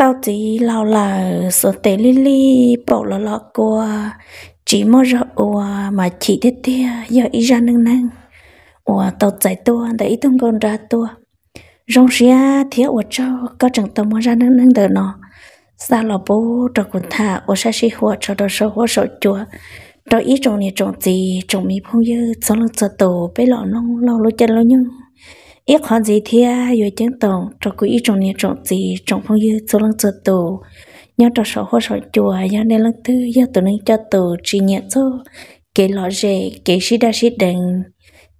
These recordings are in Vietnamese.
tao chỉ lao là số tế li li bỏ lọ lọ cô chỉ mơ rõ ủa mà chỉ thế thế giờ ý ra nâng nâng ủa tao chạy tua để ý tung con ra tua rong xia thế ủa cho có chẳng tao mơ ra nâng nâng được nó xa lọ bố trò cũng thả ủa xa xí hùa cho đồ sổ hùa sổ chùa trò ý trồng này trồng gì trồng mi phong dư số lần sợ tổ bế lọ nông lâu lâu chân lâu nhung ít khó gì thì yêu chứng tổng cho cứ ít trong nhà trọng gì trong phong như số lăng sơ tổ nhau cho sổ hoa sổ chùa nhau nên lăng tư nhau tổ nên cho tổ chỉ nhận số kể lọ rẻ kể sĩ đa sĩ đừng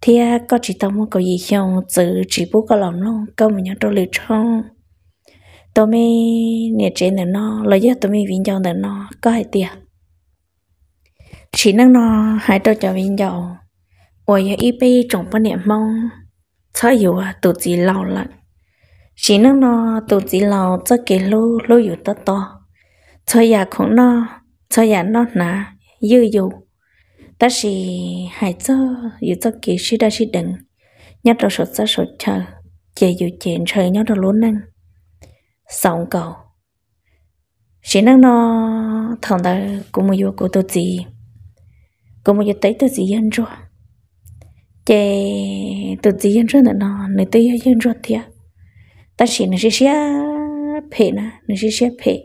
thì có chỉ tao muốn có gì không tự chỉ bố có lòng luôn câu mà nhau cho lựa chọn tôi mới nè chế này nó là do tôi mới vinh dầu nè nó có hai tiền chỉ năng nó hai tôi cho vinh dầu ôi giờ ít bây trồng bao niệm mong cho dù à tụt gì lâu lận chỉ nó nó tụt gì lâu cho cái lô lô dù to to cho nhà cũng nó cho nhà nó nà yêu dù ta chỉ hãy cho dù cho cái sự đa sự đừng nhất là sốt sa sốt chờ chỉ dù chuyện trời nhớ được luôn năng sống cầu chỉ nó nó thằng ta cũng mua vô của tụt gì cũng mua vô tới tụt gì ăn rồi chế tự gì yên rồi nó nơi tây yên rồi thì ta chỉ nơi xí phê nà, nơi xí phê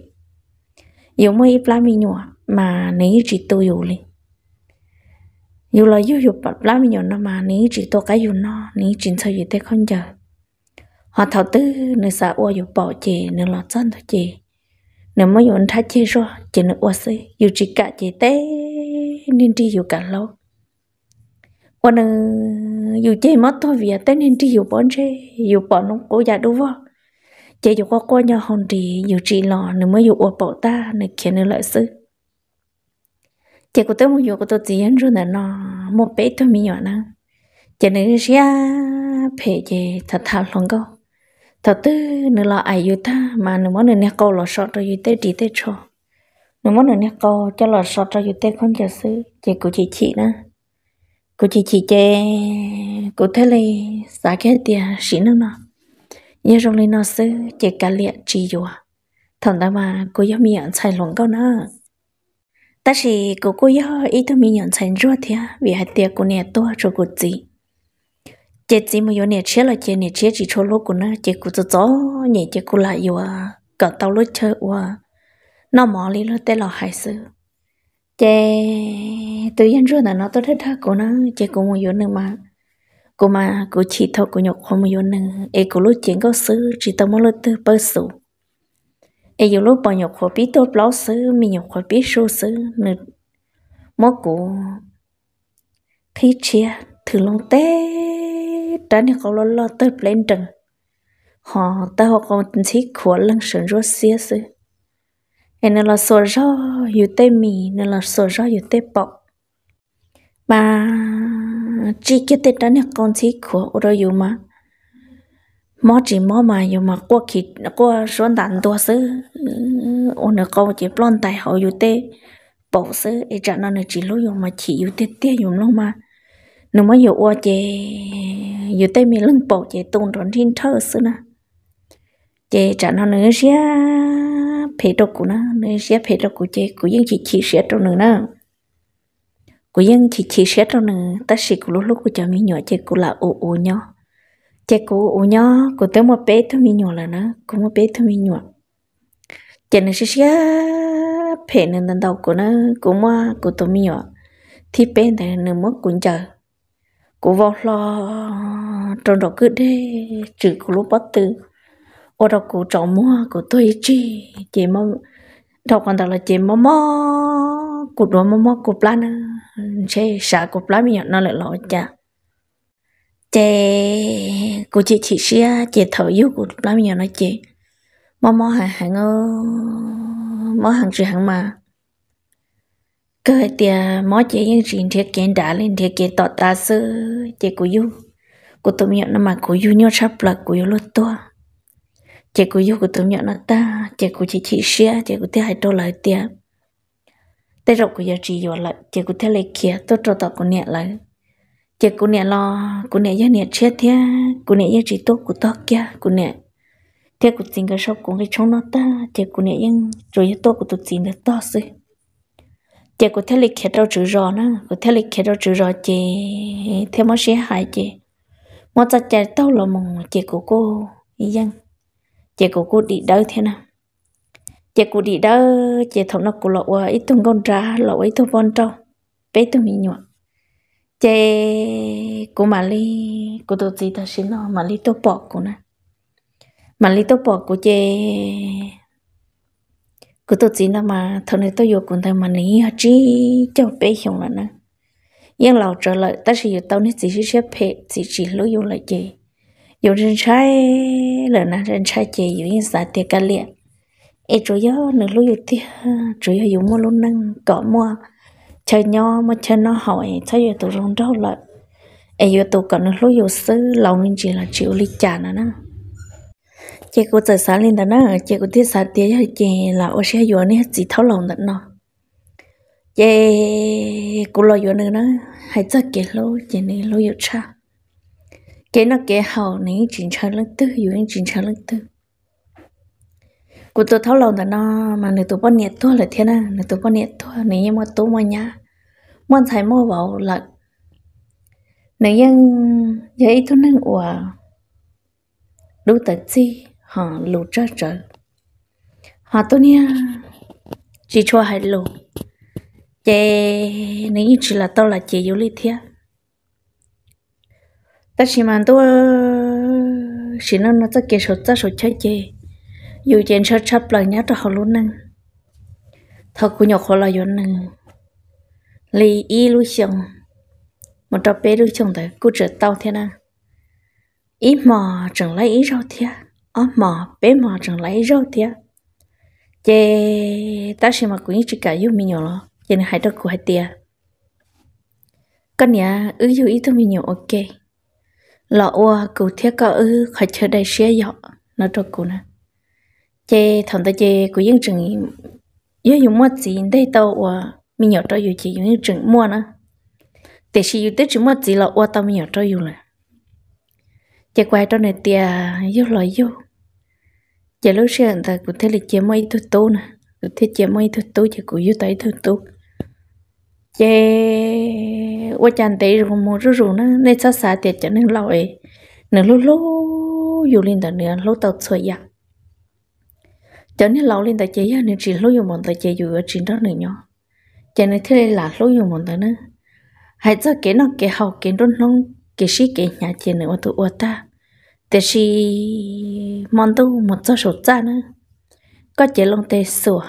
yếu mới ít lá mi nhỏ mà nơi chỉ tôi yếu lên yếu là yếu yếu lá mi nhỏ nó mà nơi chỉ tôi cái yếu nó nơi chỉ sao yếu thế không giờ họ thầu tư nơi xã ô yếu bỏ chế nơi lọt chân thôi chế nếu mới yếu thắt chế rồi chế nơi ô xí yếu chỉ cả chế té nên đi yếu cả lâu วันอยู่เจมัดตัวเวียแต่เน้นที่อยู่ปอนเชอยู่ปอนน้องกูอยากดูว่าเจอยู่ก็ก้นยาหอนดีอยู่จีหล่อหนึ่งเมื่ออยู่อวบปอตาหนึ่งเขียนหนึ่งเลยซื้อเจกูเต้มอยู่กูตัวจีนรู้นะนอมเป๊ะตัวมีอยู่นะเจหนึ่งเชียเพเจทัดทัดลงก็ทัดตื้อหนึ่งละอายุตามาหนึ่งมันหนึ่งเนี่ยกูหล่อชอตตัวอยู่เต้ดีเต้ชอหนึ่งมันหนึ่งเนี่ยกูจะหล่อชอตตัวอยู่เต้คนจะซื้อเจกูจีจีนะ cô chỉ chỉ chê cô thấy là giá cái tiệt xí nữa nó nhớ rồi lên nó sư chê cả liệt chỉ dù thằng ta mà cô giáo miệng xài luận câu nữa ta chỉ cô cô giáo ít thôi miệng xài rùa thì vì hạt tiệt cô nè to cho cô gì chê gì mà yêu nè chết là chê nè chết chỉ cho lỗ của nó chê cô cho gió nhẹ chê cô lại dù cả cỡ tao lỗ chơi à nó mỏ lý lỗ tê lò hại sự chè tự nhiên rồi là nó tôi thích thắc của nó chè cũng một yến nữa mà cô mà cô chỉ thọ cô nhọc không một yến nữa e cô lúc chiến có sư chỉ tao muốn lúc tư bơ sủ e dù lúc bao nhọc khó biết tốt lão sư mình nhọc khó biết số sư nữa mó cô khi chia thử lòng té trái này có lo lo tới lên trần họ tao họ còn thích khó lăng sườn rốt xía sư hay nó là sổ rõ dù tế mì nó là sổ rõ dù tế bọc bà chỉ cái tết đó là con chỉ của ở đâu mà mò chỉ mò mà dù mà qua khi qua xuống đàn tua sứ ở nơi câu chỉ plon tài hậu dù tế bọc sứ ấy chẳng nó chỉ lối dù mà chỉ dù tế tế dù lâu mà nó mới dù qua chỉ dù tê mình lưng bọc chế tôn tròn thiên thơ sứ nè chế trả nó nữa xía phê đồ của nó nữa xía phê đồ của chế của dân chỉ chỉ xía trong nữa nó của dân chỉ chỉ xía trong nữa ta xí của lúc lúc của cho mi nhỏ chế của là ô ô nhỏ chế của ô nhỏ của tới một bé thôi mi nhỏ là nó của một bé thôi mi nhỏ chế nó xía xía phê nên đàn đầu của nó của mà của tôi mi nhỏ thì bé này nó mất cũng chờ của vợ lo trong đó cứ để trừ của lúc bắt tư ô đọc cụ trọng mua cụ tôi chi chị mong đọc còn đó là chị mong mò cụ đồ mong mò cụ plan chế xả cụ plan mình nhận nó lại lỗi chả chế cụ chị chị xia chị thở yếu cụ plan mình nhận nó chị mong mò hàng hàng ơ mò hàng chữ hàng mà cái tiền mò chị những chuyện thiệt kiện đã lên thiệt kiện tọt ta sư chị cụ yêu cụ tôi nhận nó mà cụ yêu nhau sắp là cụ yêu lốt tua chị cũng yêu của tôi nhận nó ta chị cũng chỉ chỉ xe chị cũng thấy hai đô lại tiền tê rộng của giờ chị yêu lại chị cũng thấy lấy kia tôi cho tao cũng nhẹ lại chị cũng nhẹ lo cũng nhẹ giờ nhẹ chết thế cũng nhẹ giờ chị tốt của tao kia cũng nhẹ thế cũng tình cái shop của cái chống nó ta chị cũng nhẹ nhưng rồi giờ tốt của tôi tin nó to xí chị cũng thấy lấy kia đâu chữ rõ nữa cũng thấy lấy kia đâu chữ rõ chị theo mất xia hại chị mất chắc chắn tao là mong chị của cô ý dân chị cũng cô đi đâu thế nào chị cũng đi đâu chị thằng nó cũng lộ ít tung con ra lọ ít tung con trâu bé tôi mình nhọ chị cô mà đi cô tôi chị ta xin nó mà đi tôi bỏ cô nè mà đi tôi bỏ cô chị cô tôi chị nó mà thằng này tôi vô cùng thằng mà hả chỉ cho bé hiểu là nè nhưng lão trở lại ta chỉ tao nên chỉ xếp hệ chỉ chỉ lối lưu lại chị năng mua, 有人拆了呢，人拆姐有人啥的干练，哎，主要你路有的，主要有么路能搞么，chơi nhau mà chơi nó hỏi, chơi ở tụ rong đâu lại, ai ở tụ còn lúc yêu sư lòng nên chỉ là chịu lý trả nữa nè, chị cô tới sáng lên đó nè, chị cô thấy sáng tiếc chè là ô xe yêu này chỉ tháo lòng đó nọ, chị cô lo yêu nữa nè, hay chơi cái lô chị này lô yêu cha cái nó cái hậu này chính chờ lên tư dù anh chính chờ lên tư của tôi thấu lòng là nó mà người tôi bận nhiệt thua là thế nào người tôi bận nhiệt thua nếu như mà tôi mà nhá muốn thấy mua bảo là nếu như vậy tôi nên ủa đủ tận chi họ lù trở trở họ tôi nha chỉ cho hai lù chị nếu chỉ là tôi là chị yêu lý thiệt ta chỉ mang tôi chỉ nó nó ta kia số ta số chơi chơi dù chuyện sơ chấp lời nhớ cho họ luôn nâng thật của nhọc họ là do nâng lì y lu xong một trò bé lu xong tới cú trở tao thế nào ý mò chẳng lấy ý rau thế ó mò bé mò chẳng lấy ý rau thế chê ta sẽ mà quý chỉ cả yêu mình nhỏ cho nên hai đứa của hai tia con nhà ứ yêu ý tôi mình nhỏ ok lọ ua cụ thiết có ư khỏi chơi đây xe dọ nó cho cụ nè chê thằng ta chê cụ dân chừng yếu dùng mua gì đây tàu ua mình nhỏ cho dù chỉ dùng chừng mua nữa để sử dụng tới chừng mua gì lọ ua tao mình nhỏ cho dù là chê quay cho này tia yếu lọ yếu chê lúc xe ta cụ thế là chê mấy thứ tố nè cụ thế chê mấy thứ tố chê cụ yếu tới thứ tố chế wa chan te ru mo ru ru na ne sa sa te chan nang lo e ne lu lu yu lin da ne lu tao choi ya Cho nên lo lin tận chế, ya ne chi lu yu mon da che yu ở chin đó nữa. nyo chan ne thế là lu dùng mon tận na hai cho cái nó cái hậu cái đôn nông cái sĩ cái nhà trên nữa tụ ở ta thế sĩ món tu một cho số cha nữa có chế lòng tế sửa,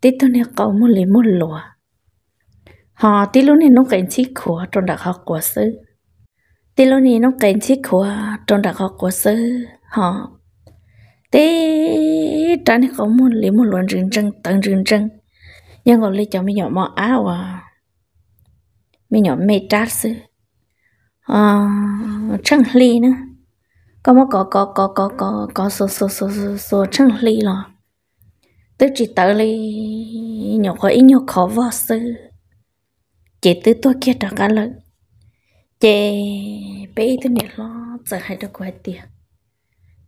tí tôi nè cậu muốn lấy muốn lúa họ tí lúc này nó cảnh chi khóa trong đặc học của sư tí lúc này nó cảnh chi khóa trong đặc học của sư họ tế trái này có một lý một luận rừng chân tận rừng chân nhưng còn lý cho mấy nhỏ mọ áo à mấy nhỏ mê trát sư à chân ly nữa có một có có có có có có số số số số số chân ly rồi tới chỉ tới ly nhỏ có ít nhỏ khó vào sư chị tứ tôi kia trả cả lời chị bé tôi nè lo sợ hai đứa quay tiền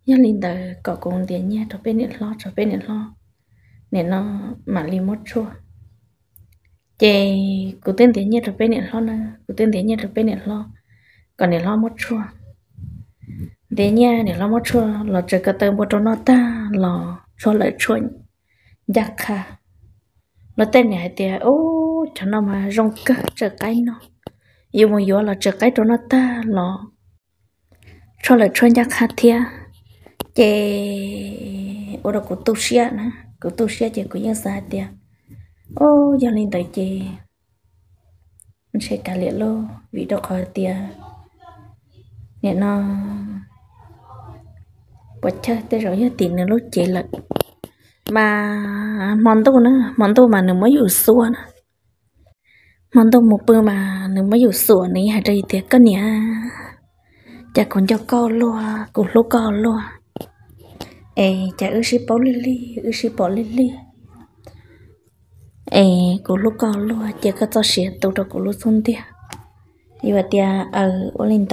nhớ linh đời có công tiền nha cho bé nè lo cho bé nè lo nè nó mà li mất chua chị cứ tên tiền nha cho bé nè lo nè cứ tên tiền nha cho bé nè lo còn nè lo mất chua thế nha nè lo mất chua lo chơi cái tên bột nó ta lo cho lại chua giặc dạ ha nó tên hai tiền, ô cho nó mà rong cơ trở cái nó yêu mà yêu là trở cái cho nó ta nó cho là cho nhắc hạt thia chè ô đâu của tu sĩ nè của tu sĩ chè của nhân sa thia ô giờ lên tới chè mình sẽ cả liệt lô vì đâu khỏi tia nè nó bật chơi tới rồi nhớ tiền nữa lúc chè lật, mà món tô nữa món tô mà nó mới dùng xua nữa món tôm một bữa mà nếu mà dù sủa này hãy chơi tiệc cân nhỉ chả còn cho co lúa cũng lúa co lúa ê chả ư xí bỏ lili ư xí bỏ lili ê cũng lúa co lúa chả có cho xí tụ cho cũng lúa xuống đi vào tiệt ở ở lên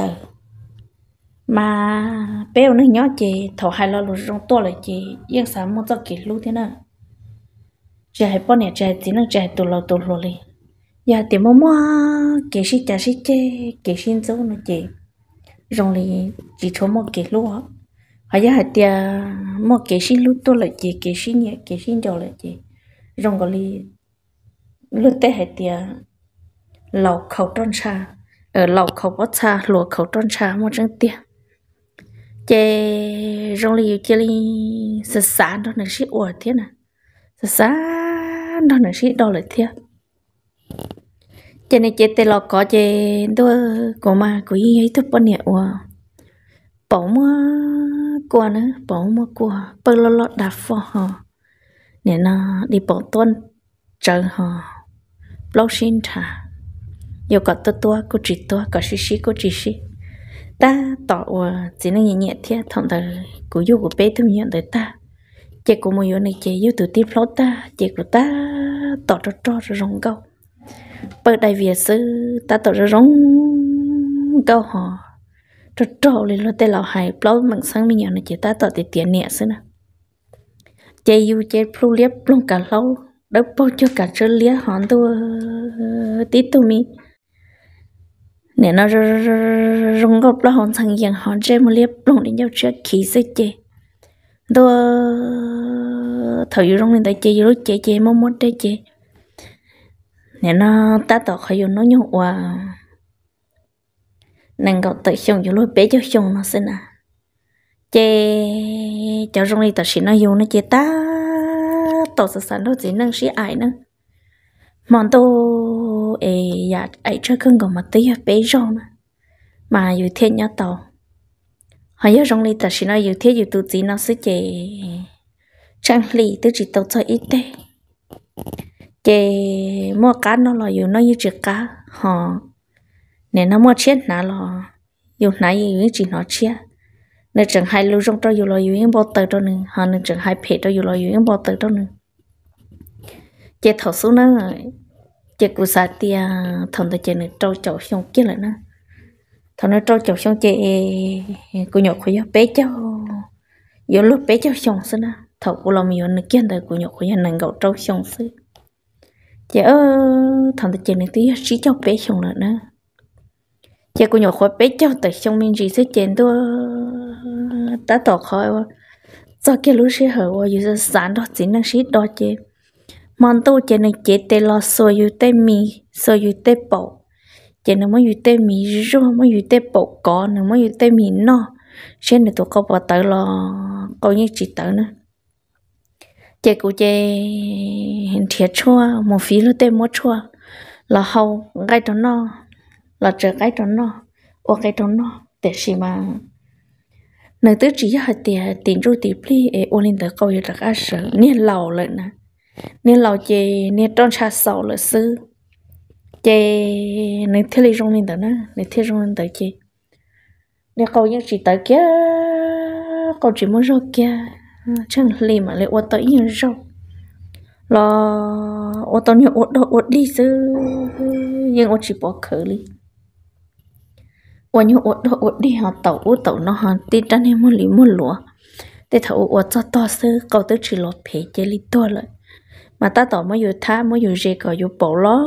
mà béo nó nhỏ chị thầu hai lo lúa rong to lại chị yên sáng mua cho kỹ lúa thế nào chạy bao nhiêu chạy chỉ nó chạy tụ lâu tụ lâu liền giờ thì mua mua cái gì trả gì chê cái gì cho nó chê rồi thì chỉ cho mua cái lúa hay giờ hạt tiền mua kể sĩ lúa to là chê cái gì nhẹ kể sĩ giàu lại chê rồi còn đi lúa tết hay tiền lẩu khẩu trôn xa ở lẩu khẩu bát xa lúa khẩu trôn xa mua trứng tiền chê rồi thì chê đi sờ sán đó là sĩ ủa thiệt nè sờ sán đó là sĩ đau là thiệt cho nên chế tê lọ có chế đua ờ, có mà có gì ấy thức bọn nhẹ quá bỏ mua qua nữa bỏ mua qua bơ lọ lọ đặt phò hò nè nó đi bỏ tuân chờ hò lâu xin thả yêu cả tôi tua cô chỉ tua có xí xí cô chỉ xí ta tỏ và ờ, chỉ nên nhẹ nhẹ thế thằng thằng của yêu của bé thương nhận tới ta chế của mày yêu này chế yêu từ tiếp lót ta chế của ta tỏ cho cho rồi rong câu bởi đại việt sư ta tổ ra rong câu họ trò trò lên luôn tên lão hải lâu mặn sáng mi nhỏ này chỉ ta tổ thì tiền nhẹ sư nè chơi u chơi plu liếp luôn cả lâu đâu bao cho cả chơi liếp hòn tu tí tu mi nè nó rong gốc là hòn thằng giang hòn chơi một liếp luôn đến nhau chơi khí sư chơi đó thử yêu rong lên tại chơi rồi chơi chơi mong muốn chơi chơi nè nó ta tỏ khởi dụng nó nhau qua nên gọi tự xong vô lối bế cho xong nó xin à chê cho rong đi tao xin nó vô nó chê ta tao sợ sẵn đâu chỉ nâng xí ai nâng mòn tô ê dạ ấy cho cưng gọi mà tí bé rong mà dù thiên nhá tao họ nhớ rong đi tao xin nó dù thiên dù tụ chỉ nó sẽ chê trang lì tứ chỉ tao cho ít đấy chế mua cá nó là dù nó như chỉ cá họ nên nó mua chiếc nào là dùng nãy dù chỉ nó chiếc nên chẳng hai lưu trong đó dùng là dù những bao tử đó nữa họ nên chẳng hai phe đó dùng là dù những bao tử đó nữa chế thầu số nó chế cụ sa tia thằng ta chế nữa trâu chậu xong kia lại nó thằng nó trâu chậu xong chế cụ nhậu khuyết bé cháu dù lúc bé cháu xong xí nó thầu cụ làm nhiều nó kia đời cụ nhậu khuyết nàng gạo trâu xong xí giờ thằng ta chơi này tí chỉ cho bé xong rồi nữa giờ có nhỏ khỏi bé cho tại trong mình gì sẽ chơi đó ta tỏ khỏi cho cái lũ sẽ hở và giờ sáng đó chỉ năng xít đó chơi món tôi chơi này chơi tê lo sôi yêu tê mì sôi yêu tê bột chỉ nó mới tê mì rú mới tê bột có nó mới tê mi no trên này tụi con bỏ tới lo coi như chỉ tới nữa chế cụ chế thiệt chua một phí nó tê mua chua là hầu gai trong nó là chờ gai trong nó ô gai trong nó để xì mà nơi tứ chỉ hạt tiền tiền ru tiền pli e ô linh tờ câu yêu đặc ác sợ nên lâu rồi nè nên lâu chế nên tròn xa sầu lợn sư chế nên thế lý trong linh tờ nè nên thế trong linh tờ chế nên câu những chỉ tới kia câu chỉ muốn rồi kia Ờ, chẳng lì mà lại ô tô yên rau lo ô tô nhiều ô tô ô đi chứ nhưng ô chỉ bỏ khử đi ô nhiều ô tô ô đi họ tàu ô tàu nó họ đi ra nên mua lì mua lúa để thầu ô cho to sư cầu tới chỉ lột phe chơi lì to rồi. mà ta tỏ mới vừa tha mới vừa rì cờ vừa bỏ lo,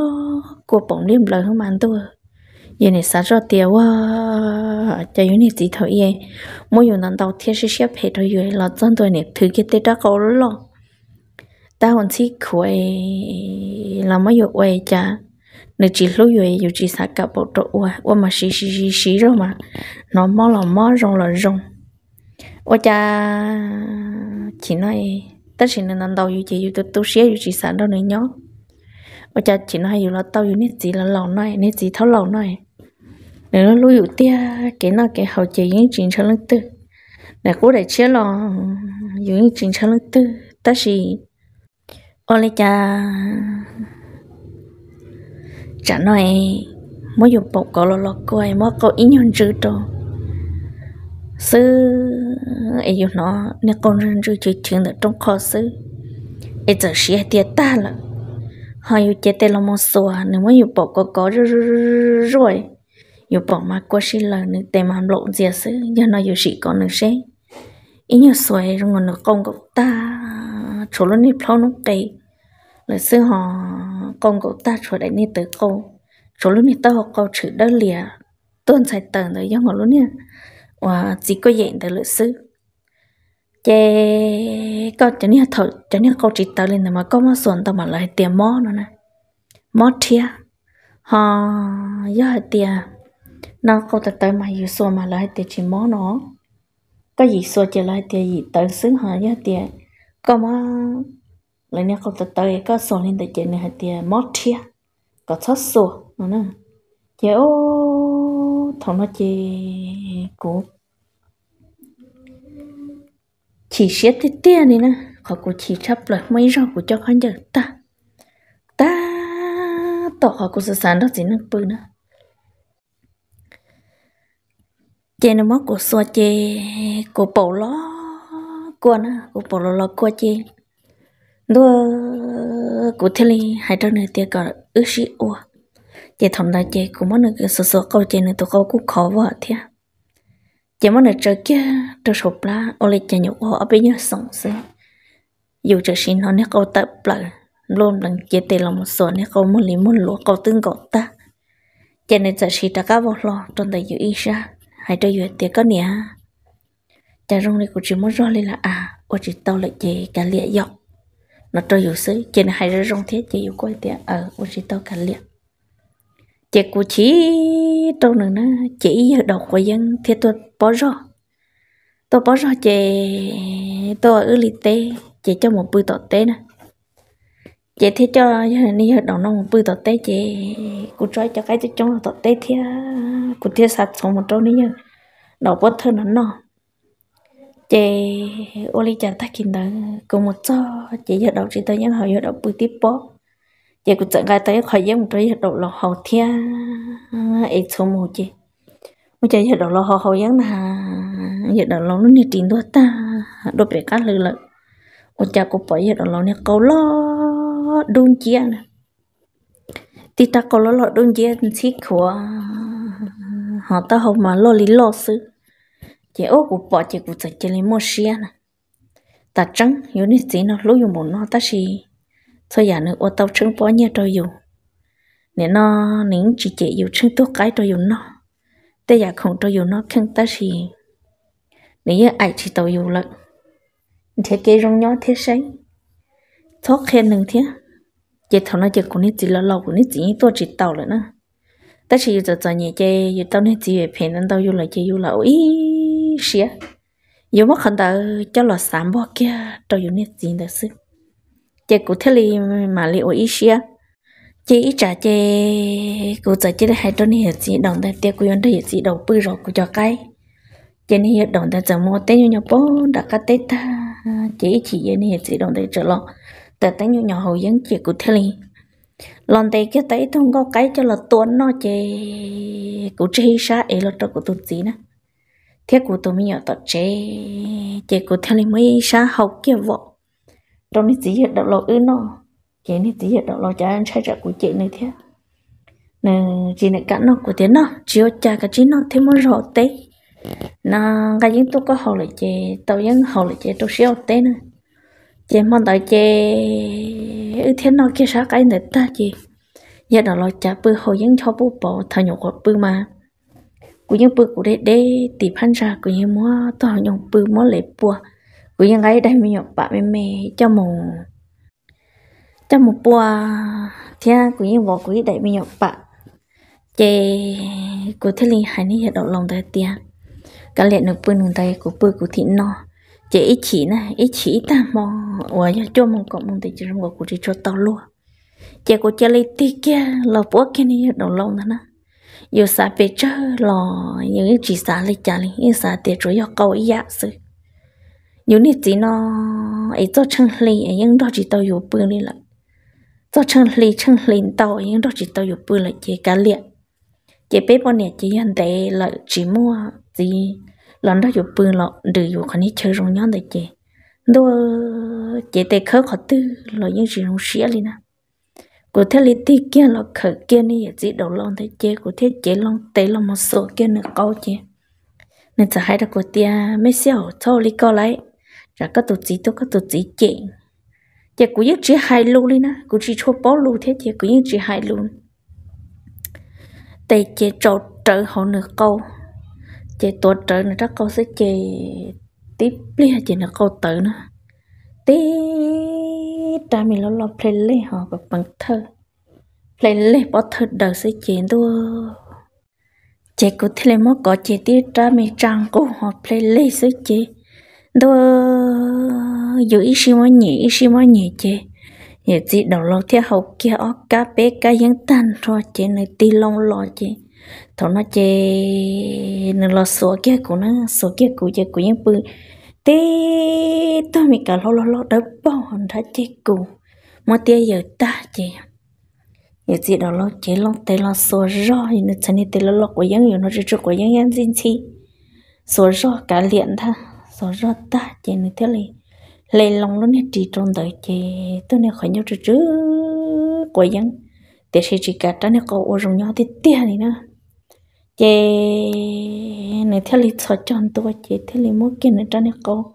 của bỏ niêm lời không ăn tôi yên này sao cho tiền quá cho yên này chỉ thôi yên mỗi yên lần đầu thiên sẽ xếp hệ rồi, yên là dân tôi này thứ cái tết đã có lo ta còn chỉ quay là mấy yêu quay cha nếu chỉ lúc yên yêu chỉ sao cả bộ đồ quá quá mà xí xí xí xí rồi mà nó mò là mò rong là rong ô cha chỉ nói tất nhiên là lần đầu yêu chỉ yêu tôi tôi xé yêu chỉ sao đâu nữa nhớ 我家前头还有了，到有那几了老奶，那几头老奶。để nó lưu dụ tia cái nào cái hậu chỉ những chính cho lưng tư để cố để chia lo những chuyện cho lưng tư ta chỉ ôn lấy cha trả nói mỗi dụng bọc có lo lo coi mỗi câu ý nhon chữ đó sư ấy dụng nó nè con răng chữ chữ chữ ở trong kho sư ấy giờ xia tiệt ta là hay dụng chết tê lo mong xua nếu mỗi dụng bọc có có rồi yo bỏ mà qua xí là nữ tề mà hàm lộn dìa sứ giờ nó yo sĩ có nữ xế ý nhớ xoay rồi ngồi nữ công cậu ta chủ lúc nít phao nó cây là sư họ công cậu ta chủ đại nít tới câu chủ lúc nít tao học câu chữ đơn lìa tuân sai tần tới do ngon lúc nè và chỉ có dạy tới lựa sư chê có cho nên thở cho nên câu chỉ tới lên mà có mà xuân tao mà lại tiền mó nữa nè mó thia họ do tiền nó có thể tới mà yêu xua mà lại tiền chỉ món nó có gì xua chỉ lại tiền gì tới xứ hả nhá tiền có mà lại nhá có thể tới có xua lên tới chỉ này tiền món chia có thất xua nó nè chị ô thằng nó chị cũ chỉ xét thì tiền này nè họ cũng chỉ chấp lại mấy rau của cho khán giả ta ta tổ họ cũng sẽ sản đó chỉ nâng bự nữa chế nó mất của xua chế của bổ ló của á của bổ ló ló của chế đua của thế li hai trăm người tiền cả ước sĩ ua chế thằng đại chế của món người sơ sơ câu chế này tôi câu cũng khó vợ thiệt à. chế món này chơi kia chơi sụp lá ô lê chế nhục hoa bây giờ sống sẽ dù chơi xin nó nếu câu tập lại luôn lần chế tiền là một số nếu câu muốn lý muốn lúa câu tương cầu ta chế này chơi xin ta cá vào lo trong tay dự ý ra hai trái dừa tiệt có nè cha rong này cũng chỉ muốn rong lên là à ô chỉ tao lại về cả lẹ dọc nó cho dù xứ chỉ là hai trái rong thế chỉ dù coi tiệt ở ờ, ô chỉ tao cả lẹ chị của chỉ trâu nữa nó chỉ đọc của dân thế tôi bỏ rõ tôi bỏ rõ chị tôi ở lý tế chị cho một buổi tọt tế nè chị thế cho đi hợp đầu nông bự tọt tê chị cụ trói cho cái trong là tọt tê thia cụ thia sạch xong một trâu đi nhá đầu bớt thơ nó nọ chị ô li chả thắc kinh đó cùng một cho chị hợp đầu chị tới những hồi hợp đầu bự tiếp bó chị cũng chẳng cái tới khỏi giấc một trâu hợp đầu lò hậu thia ấy số một chị một chị hợp đầu lò hậu hậu giấc nà hợp đầu lò nó nhiệt tình đó ta đôi bề cát lư lợn một cha cụ bỏ hợp đầu lò nó câu lo đun chia thì ta có lọ đun chia chỉ của ờ, họ ta không mà lo lý lo sư chỉ ô của bỏ chỉ của chỉ chỉ lấy mua xia nè ta trắng yếu nít gì nó lúc dùng một nó ta xì thôi giờ nữa ô tao trứng bỏ nhẹ cho dùng, nên nó nín chỉ chỉ dùng trứng tốt cái cho dùng nó bây giờ không cho dùng nó khăn ta xì nếu như ai chỉ tao dùng lận thế kia rong nhó thế sáng số khe nâng thế chị thằng nó chị cũng nít chỉ là lâu cũng nít chỉ như tôi chỉ tàu rồi nè tất nhiên giờ giờ nhẹ chơi giờ tao nên chỉ về phe nên tao vô là chơi vô là ý xía giờ mất khẩn tao cho là sắm bao kia tao vô nít chỉ được xí, chị cũng thế li mà li ý xía chị ít trả chị cụ giờ chị hai tao nên chỉ đồng tay tiếc của đôi đây chỉ đầu bự rồi của cho cái chị nên đồng tay giờ mua tết nhau nhau bốn đã cắt tết ta chị chỉ nên chỉ đồng tay trở lo tới nhỏ hầu dân chị của thầy lần tay cái tay thông có cái cho là tuấn nó chê của chê sa ấy là cho của tụt gì nè thế của tụi mình nhỏ tọt chê chê của thầy mới sa học kia vợ trong này chỉ đọc lộ ư nó chế này chỉ đọc lộ cha anh trai trợ của chị này thế nè chị này cắn nó của tiếng nó chiếu cha cái chị nó thêm một rõ tết nà cái những tôi có học lại chế tao những học lại chế tôi siêu tết nữa chị mong đợi chị ư thế nó kia sao cái nữa ta chị giờ đó lo chả bự hồi những cho bự bỏ thằng nhóc bự mà cũng những bự của để để tỷ phan ra cũng như mua to nhộng bự mua lệ bùa cũng những cái đây mình nhộng bạn mình mẹ cho mù cho một bùa thiên à, của những vỏ như đấy mình nhộng bạn chị của thế linh hải này giờ đó lòng tay tiền cả lệ nửa bự nửa tay của bự của thị nó chị ý chỉ nè ý chỉ ta mò và cho mong cộng mong thì chỉ trong cuộc chỉ cho tao luôn chị của chơi lấy tí kia là bỏ cái này đầu lâu nữa, nè giờ xã về chơi là những chỉ xã lấy trả lấy những xã tiền rồi yêu cầu ý dạ sự những này chỉ nó ấy cho chân lì ấy những đó chỉ tao yêu bự đi lại cho chân lì chân lì tao ấy những đó chỉ tao yêu bự lại chỉ cả liệt chỉ bé bọn này chị hiện tại là chỉ mua gì lần đó chụp bưng lọ đừng chụp khăn chơi rong nhon đấy chị đồ chị tê khó khó tư lọ những gì rong xía lên à cụ thể lý tí kia lọ khởi kia này giờ chỉ đầu lon thấy chị cô thế chị lon tê lon một số kia nữa câu chị nên sợ hay là cô tia mấy sẹo thâu lý câu lại rồi các tổ chức tôi các tổ chức chị chị cụ nhất chỉ hai lu đi na cụ chỉ cho bó lu thế chị cụ nhất chỉ hai lu tê chị trâu trợ họ nửa câu chị tổ trợ này chắc câu sẽ chị tiếp lia chị là câu tự nữa tí ta mình lo lo play lê họ gặp bằng thơ play lê bỏ thơ đầu sẽ chị đua chị cũng thế là mất có chị tí ta mình trang cô họ play lê sẽ chị đua giữ ý xí mà nhỉ ý xí mà nhỉ chị nhỉ chị đầu lâu theo học kia ở cá bé cá dân tan rồi chị này ti long lo chị thằng nó chơi nó lo số kia của nó số kia của chơi của những bự tê tao mình cả lo lo lo đó bao hòn chơi cũ mà tia giờ ta chơi giờ chị đó lo chơi lo tê lo số rõ thì nó chân tê lo lo của những nó chơi chơi của những em xin chi số rõ cả liền tha số rõ ta chơi nó thế này lấy lòng nó nè trí trong đời chơi tôi nè khỏi nhau chơi chơi của những để chỉ chỉ cả trái nè có ô rồng nhau thì tia này nữa chế này theo lịch sợ chọn tôi chế theo lịch mốt kia này cho nên cô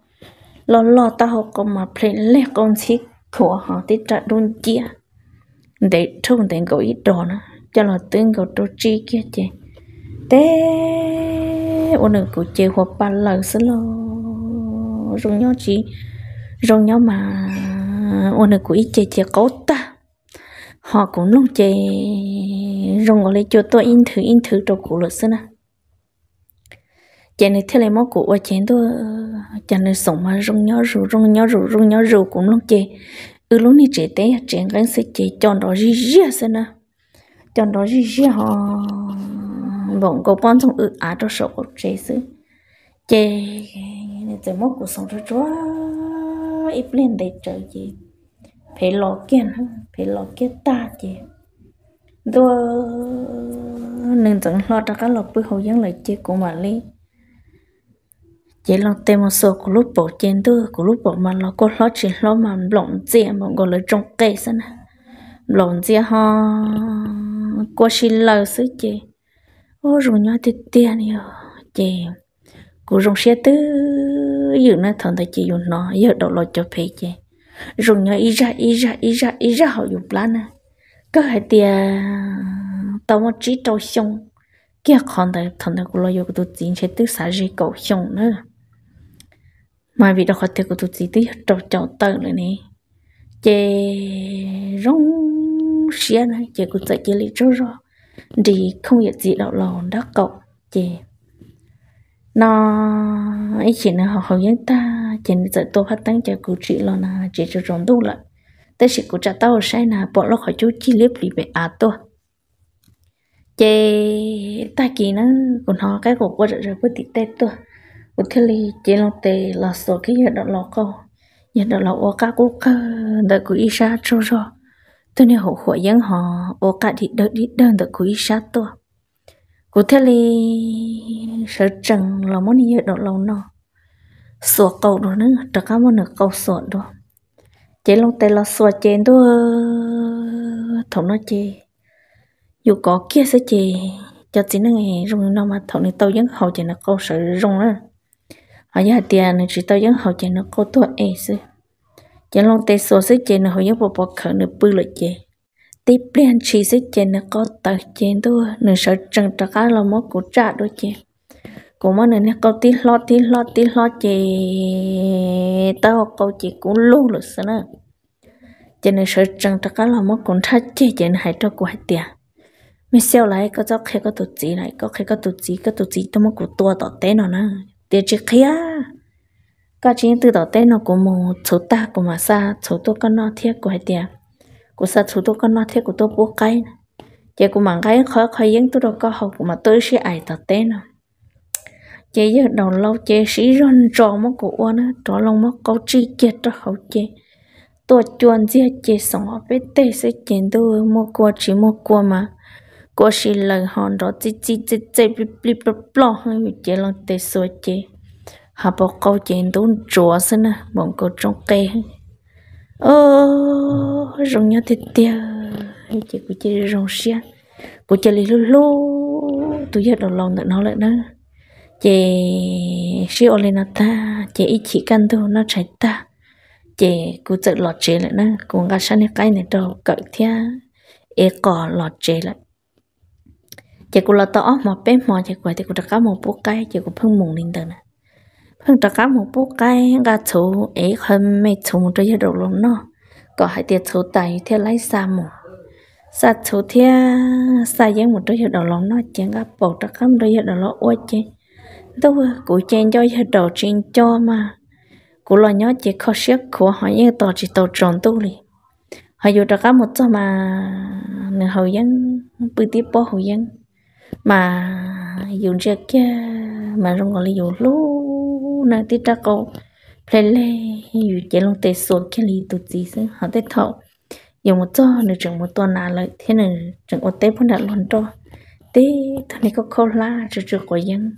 lo lo ta học cô mà phải lấy con xí của họ thì trả đun chia để trông tiền gọi ít đồ nữa cho là tiền gọi đồ chi kia chế thế ôn được của chế hoặc ba lần xí lo rồi nhau chỉ rồi nhau mà ôn được của ít chế chế cố ta họ cũng luôn chơi rong ở lấy cho tôi in thử in thử trong cổ luật xưa nè chơi này thế này mó cổ ở trên tôi chơi này sống mà rong nhau rù rong nhau rù rong nhau rù cũng luôn chơi ừ lúc này chơi té chơi cái sẽ chơi chọn đó gì gì xưa nè chọn đó gì gì họ bọn có bọn trong ở á cho sổ của trẻ xưa chè này chè mó cổ sống rất chúa ít lên để chơi gì phải lo kiện phải lo kiện ta chứ đua nên chẳng lo ra các lọc bữa hậu dân lại chơi của mà lấy chỉ lo tem một số của lúc bỏ trên tư của lúc bỏ mà lo có lo chỉ lo mà lỏng dễ mà gọi là trong cây sao nè lỏng dễ ho có xin lời sứ chị ô rồi nhớ thì tiền nhiều chị cũng rong xe tư dự nó thằng thầy chị dùng nó giờ đổ lo cho phê chị rồi nhớ ý ra ý ra ý ra ý ra họ dùng lá nè có hai tia tao mà chỉ trâu xong kia còn đời thằng này cũng lo yêu cái tụi tiền sẽ tự xả gì cậu xong nữa mà vì đâu khỏi tiêu của tụi tiền tự trâu trâu tơ rồi nè chè rong xia này chè cũng tại chè lì trâu rồi thì không việc gì đâu lòn đó cậu chè nó ấy chỉ là họ không với ta chỉ giờ tôi phát tăng cho cụ chị lo na chỉ cho rong đủ lại tới sự cụ cha tao sai na bọn nó khỏi chú chi liếp lì về à tôi chị ta kỳ nó còn họ cái cuộc qua rồi rồi với tít tết tôi cụ thế li chị lo tề lo sổ cái giờ đó lo câu giờ đó lo ô cả cụ cả đợi cụ y sa cho rồi tôi nên hậu khổ dân họ ô cả thì đợi đi đơn đợi cụ y sa tôi cụ thế li sợ chừng là muốn đi giờ đó lâu nọ sủa cầu đó nữa trở cao một nửa cầu sủa đó chế long tay là sủa chế đó thằng nó chế dù có kia sẽ chế cho chính năng nghề rung nó mà thằng này tao vẫn hậu chế nó câu sợ rung đó ở nhà tiền này chỉ tao vẫn hậu chế nó câu tua ấy chứ chế long tay sủa sẽ chế nó hậu vẫn bỏ bỏ khởi nó bự lại chế tiếp liên chỉ sẽ chế nó có tao chế đó nửa sợ chân trở cao là mất cổ trả đó chế cũng mà nên câu tí lo tí lo tí lo chị tao câu chị cũng lú lú xí nữa cho nên sợ chẳng chắc là mất cũng thắt chị cho nên hãy cho cô hãy tiền mình xeo lại có cho khi có tổ chức lại có khi có tổ chức, có tổ chức tao mất cũng tua tao té nó nè tiền chị kia có chuyện từ tao té nó cũng một số ta cũng mà xa số tôi có nó thiết của hãy tiền của xa số tôi có nó thiết của tôi bố cái chị cũng mà cái khó khó yến tôi đâu có học mà tôi sẽ ai tao té nó chế giờ đầu lâu chế sĩ run trò mất của uo nó trò lông mất câu chi chết cho hậu chế tua chuan zia chế sống ở bên tây sẽ chén đu mua qua chỉ mua qua mà qua chỉ lời hòn đó chỉ chỉ chỉ chỉ bị bị bị lo hơi bị chế lòng tây soi chế hà bỏ câu chén đu chùa xin à bọn cô trong kề, ô rong nhá tiệt tiêu chị của chị rong xia của chị lì lô lô tôi giờ đầu lòng nó lại nữa chị si ô lên ta chị ít chỉ căn thôi nó chạy ta chị cứ tự lọt chế lại nó cũng gặp sáng cái này đâu cởi thia e cỏ lọt chế lại chị cũng lọt tỏ mà bé mò chị quay thì cũng đặt cá một bố cây chị cũng phân mùng lên tờ nè phân đặt cá một bố cây gà chú ấy không mấy chú một cái đầu lông nó có hai tiệt chú tay theo lấy xa mù xa chú theo xa giang một cái đầu lông nó chẳng gặp bầu đặt cá một cái đầu lông ôi chứ đâu à, cụ chen cho giờ đầu chen cho mà cụ lo nhớ chỉ khó xếp của họ như tổ chỉ tổ tròn tu li họ dù đã có một cho mà người hậu dân bự tiếp bỏ hậu dân mà dùng ra kia mà rong gọi là dùng lú nãy tí ra câu lele dù chỉ long tê sốt cái li tụt gì xí họ tê thọ dùng một cho nửa chừng một tuần nào lại thế nửa chừng ô tê phân đặt luôn cho tê thằng này có khâu la chưa chưa có dân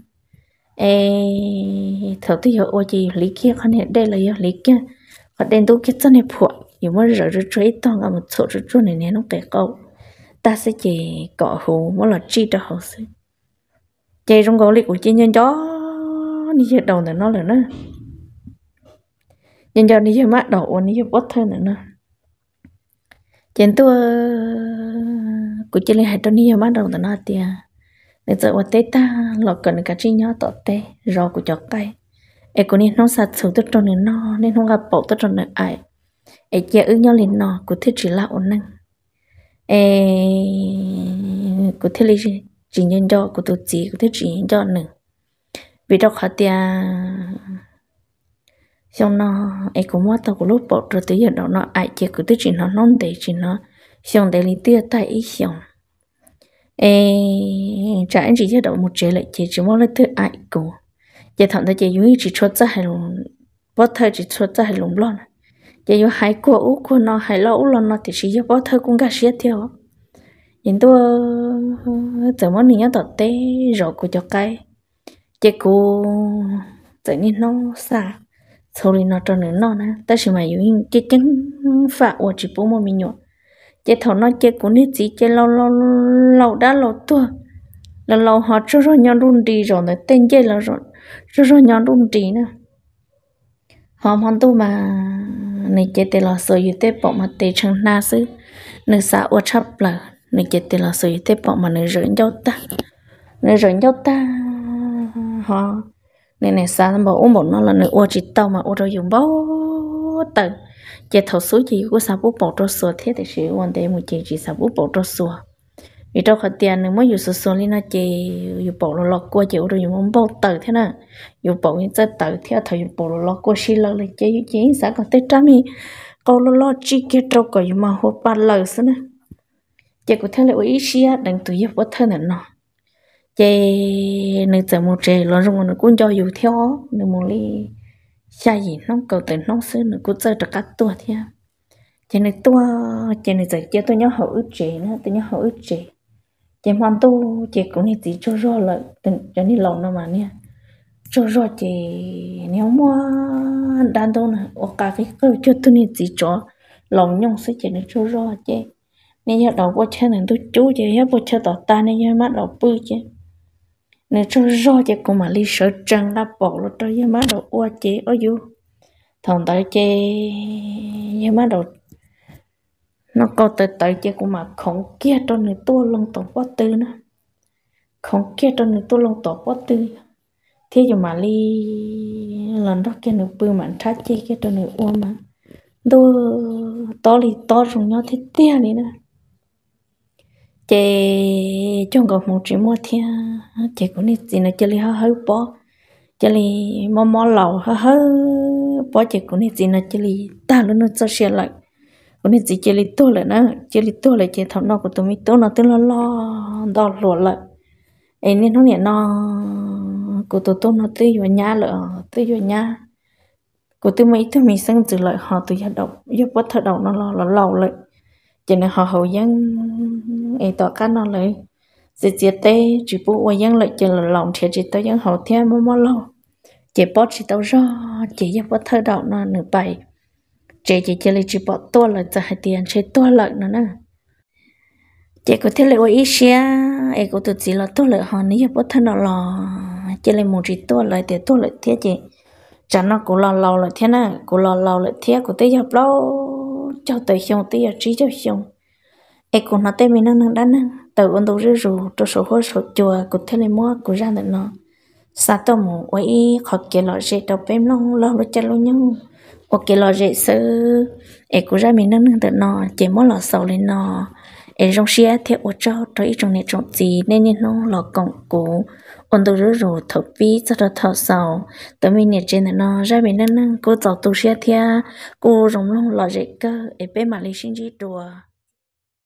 e thầu thì hiểu ôi lý kia con này đây là hiểu lý kia còn đến đâu kết chân này phụ thì mới rửa rửa chơi tông ở một chỗ rửa chỗ này nè nó kẹt câu ta sẽ chỉ cọ hồ mới là chi cho hồ sư chạy trong gấu lịch của chị nhân chó đi chơi đầu nữa nó là nữa nhân chó đi chơi mắt đầu đi chơi bớt thôi nữa nữa chén tôi của chị lên hai trăm đi chơi mắt đầu là nó tiệt để giờ ở tết ta lọ cần cả chi nhớ tọt tê rò của chọc tay em cũng nên nó sạt sửa tất trong nền no nên không gặp bộ tất trong nền ai em chia ước nhau lên nọ của thiết chỉ là ổn năng em của thiết lý chỉ nhân do của tổ chỉ của thiết chỉ nhân do nữa vì đọc hạt tia xong nó em cũng mất tao của lúc bộ rồi tới giờ đó nó ai chia của thiết chỉ nó non để chỉ nó xong để lý tia tay ý xong ê trả anh chị cho đậu một chế lại chị chỉ muốn lấy thứ ai cũng giờ thằng ta chỉ dùng chỉ chốt ra hay lùng bớt thơ chỉ chốt ra hay lùng lo giờ dùng hai cua ú cua nó hai lo ú lo nó thì chỉ dùng bớt thơ cũng gạt xiết theo nhìn tôi giờ muốn nhớ tọt tế rồi của cho cái chị cô tự nhiên nó xa sau này nó cho nữa nó nè ta chỉ mà dùng cái chân phạm của chỉ bố một mình nhọt chế thầu nó chế cũng nên gì chế lâu lâu lâu đã lâu tua là lâu họ cho rồi nhau đun đi rồi nó tên chế là rồi cho rồi nhau đun đi nữa họ mong tu mà này chế tên là sợi tế bộ mà tế chẳng na xứ nơi xã ô chấp là này chế tên là sợi tế bộ mà nơi rửa nhau ta nơi rửa nhau ta họ này này xã bảo ôm một nó là nơi ô chỉ tao mà ô rồi dùng bao tầng chỉ thầu số chỉ có sáu bốn bộ trâu số thế thì sẽ quan đề một chỉ chỉ sáu bốn bộ trâu số vì trong khoản tiền nếu mới dùng số số lên nó chỉ dùng bộ lọ lọ qua chỉ rồi dùng bộ tờ thế nè dùng bộ những cái tờ thế thầu dùng bộ lọ lọ qua xí lợn lên chỉ dùng chỉ sáu còn tết trăm mi câu lọ lọ chỉ cái trâu còn dùng mà hộp ba lọ thế nè chỉ có thế là ý xia đừng tự giúp bất thân nó chỉ nên chờ một trẻ lo rồi nó cũng cho dù theo nên một ly xa gì nông cầu từ nông xưa nữa cũng chơi được cả tua thế chơi này tua chơi này giải chia tôi nhớ hậu ức chị nữa tôi nhớ hậu ức chị chơi mong tu chơi cũng đi chỉ cho rõ là từng cho đi lòng nó mà nha cho rõ chơi nếu mà đàn đâu này ở cả cái cứ cho tôi đi chỉ cho lòng nhung sẽ chơi này cho rõ chơi nên giờ đầu qua chơi này tôi chú chơi hết qua chơi tỏ ta nên giờ mắt đầu bự chơi nên cho do chứ cũng mà lý sợ trăng đã bỏ lỗ cho nhà má đầu oa chế ở dù thằng tới chế nhà má đầu nó có tới tới chế cũng mà không kia cho người tua lông tổ quá tư nữa không kia cho người tua lông tổ quá tư thế cho mà lý lần đó kia nó bự mà thắt chế kia cho người oa mà đô to lì to rồi nhau thế tia đi nữa chế trong gặp một chuyện mua thiên chị cũng đi chị nó chơi li hơi hơi bỏ chơi đi mò mò lẩu hơi hơi bỏ chị cũng đi chị nó chơi li ta luôn nó cho xe lại cũng đi chị chơi đi tôi lại nữa, chơi đi tôi lại chị thằng nó của tụi mình tôi nó tới lo lo đo lụa lại ấy nên nó nhẹ nó của tụi tôi nó tới vào nhà lại tới vào nhà của tụi mấy tụi mình sang từ lại họ tụi gia động giúp bắt thợ động nó lo lo lẩu lại cho nên họ hậu dân ấy tỏ cá nó lại giờ giờ tê chỉ bố quay nhang lại chờ lòng thì chỉ tao nhang hậu thiên mò mò lâu chỉ bó chỉ tao rõ chỉ giáp bó thơ đạo nó nửa bảy chỉ chỉ chỉ lấy chỉ bó to là giờ tiền chỉ to lợn nó nè chỉ có thể lấy quay ít xia ấy có tụt gì là to lợn họ nếu bó thơ nào lò chỉ lấy một chỉ to lại để to lại thiết chị chả nó cũng lò lò lại thế nè cũng lò lò lại thế cũng tới giờ lâu cho tới xong tới giờ trí cho xong ấy cũng nói tới mình nó đang đang tự ôn đầu rư rù cho số hồ số chùa của thế này mua của ra được nó sa tàu mù ấy họ kia lọ rễ tàu bém long lo lo chân lo nhung họ kia lọ rễ sơ ấy của ra mình nâng nâng được nó chỉ mua lọ sầu lên nó ấy trong xe theo ô cho tới trong này trong gì nên nên nó lọ cổng cũ ôn đầu rư rù thở vi cho tôi thở sầu tới mình nhiệt trên nó ra mình nâng nâng cô tàu tu xe thea cô rồng long lọ rễ cơ ấy bém mà lấy sinh chi đùa